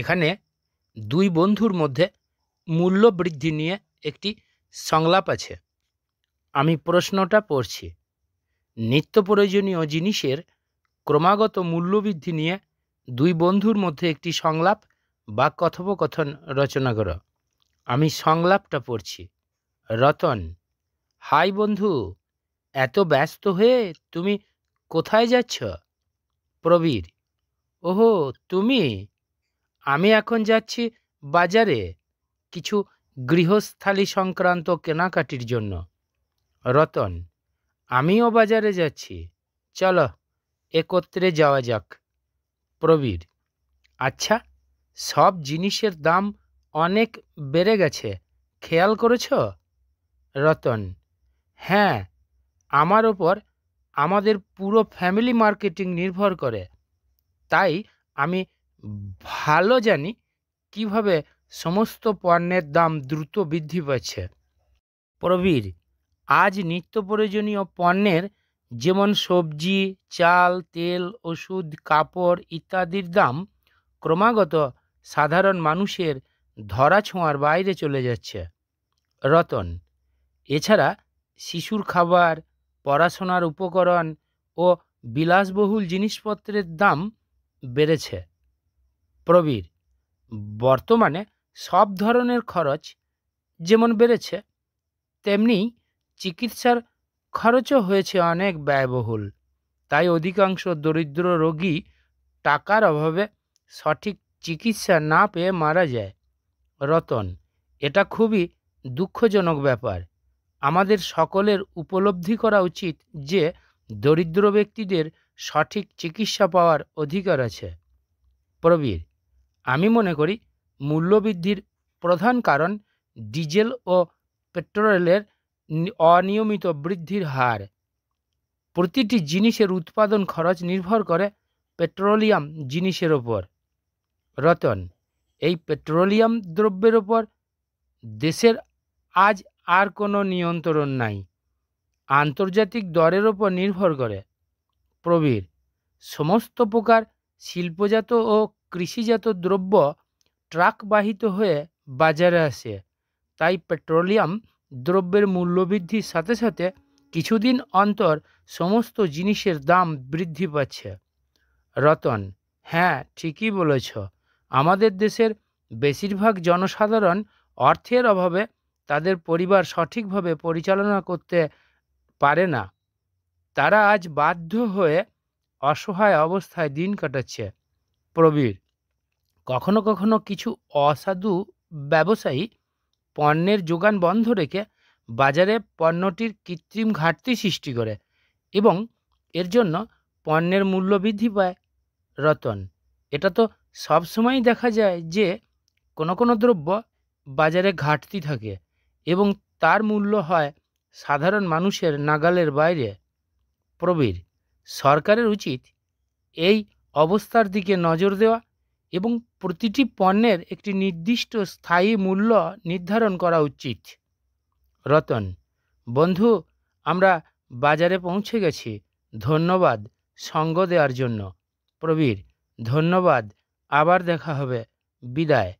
এখানে দুই বন্ধুর মধ্যে মূল্য বৃদ্ধি নিয়ে একটি সংলাপ আছে আমি প্রশ্নটা পড়ছি নিত্য প্রয়োজনীয় জিনিসের ক্রমাগত মূল্যবৃদ্ধি নিয়ে দুই বন্ধুর মধ্যে একটি সংলাপ বা কথোপকথন রচনা কর আমি সংলাপটা পড়ছি রতন হাই বন্ধু এত ব্যস্ত হয়ে তুমি কোথায় যাচ্ছ প্রবীর ওহো তুমি আমি এখন যাচ্ছি বাজারে কিছু গৃহস্থালী সংক্রান্ত কেনাকাটির জন্য রতন আমিও বাজারে যাচ্ছি চলো একত্রে যাওয়া যাক প্রবীর আচ্ছা সব জিনিসের দাম অনেক বেড়ে গেছে খেয়াল করেছ রতন হ্যাঁ আমার ওপর আমাদের পুরো ফ্যামিলি মার্কেটিং নির্ভর করে তাই আমি ভালো জানি কিভাবে সমস্ত পণ্যের দাম দ্রুত বৃদ্ধি পাচ্ছে প্রবীর আজ নিত্য প্রয়োজনীয় পণ্যের যেমন সবজি চাল তেল ওষুধ কাপড় ইত্যাদির দাম ক্রমাগত সাধারণ মানুষের ধরা ছোঁয়ার বাইরে চলে যাচ্ছে রতন এছাড়া শিশুর খাবার পড়াশোনার উপকরণ ও বিলাসবহুল জিনিসপত্রের দাম বেড়েছে প্রবীর বর্তমানে সব ধরনের খরচ যেমন বেড়েছে তেমনি চিকিৎসার খরচও হয়েছে অনেক ব্যয়বহুল তাই অধিকাংশ দরিদ্র রোগী টাকার অভাবে সঠিক চিকিৎসা না পেয়ে মারা যায় রতন এটা খুবই দুঃখজনক ব্যাপার আমাদের সকলের উপলব্ধি করা উচিত যে দরিদ্র ব্যক্তিদের সঠিক চিকিৎসা পাওয়ার অধিকার আছে প্রবীর আমি মনে করি মূল্যবৃদ্ধির প্রধান কারণ ডিজেল ও পেট্রোলের অনিয়মিত বৃদ্ধির হার প্রতিটি জিনিসের উৎপাদন খরচ নির্ভর করে পেট্রোলিয়াম জিনিসের ওপর রতন এই পেট্রোলিয়াম দ্রব্যের ওপর দেশের আজ আর কোনো নিয়ন্ত্রণ নাই আন্তর্জাতিক দরের ওপর নির্ভর করে প্রবীর সমস্ত প্রকার শিল্পজাত ও কৃষিজাত দ্রব্য ট্রাকবাহিত হয়ে বাজারে আসে তাই পেট্রোলিয়াম দ্রব্যের মূল্যবৃদ্ধির সাথে সাথে কিছুদিন অন্তর সমস্ত জিনিসের দাম বৃদ্ধি পাচ্ছে রতন হ্যাঁ ঠিকই বলেছ আমাদের দেশের বেশিরভাগ জনসাধারণ অর্থের অভাবে তাদের পরিবার সঠিকভাবে পরিচালনা করতে পারে না তারা আজ বাধ্য হয়ে অসহায় অবস্থায় দিন কাটাচ্ছে প্রবীর কখনো কখনো কিছু অসাধু ব্যবসায়ী পণ্যের যোগান বন্ধ রেখে বাজারে পণ্যটির কৃত্রিম ঘাটতি সৃষ্টি করে এবং এর জন্য পণ্যের মূল্য বৃদ্ধি পায় রতন এটা তো সবসময়ই দেখা যায় যে কোনো কোনো দ্রব্য বাজারে ঘাটতি থাকে এবং তার মূল্য হয় সাধারণ মানুষের নাগালের বাইরে প্রবীর সরকারের উচিত এই অবস্থার দিকে নজর দেওয়া এবং প্রতিটি পণ্যের একটি নির্দিষ্ট স্থায়ী মূল্য নির্ধারণ করা উচিত রতন বন্ধু আমরা বাজারে পৌঁছে গেছি ধন্যবাদ সঙ্গ দেওয়ার জন্য প্রবীর ধন্যবাদ আবার দেখা হবে বিদায়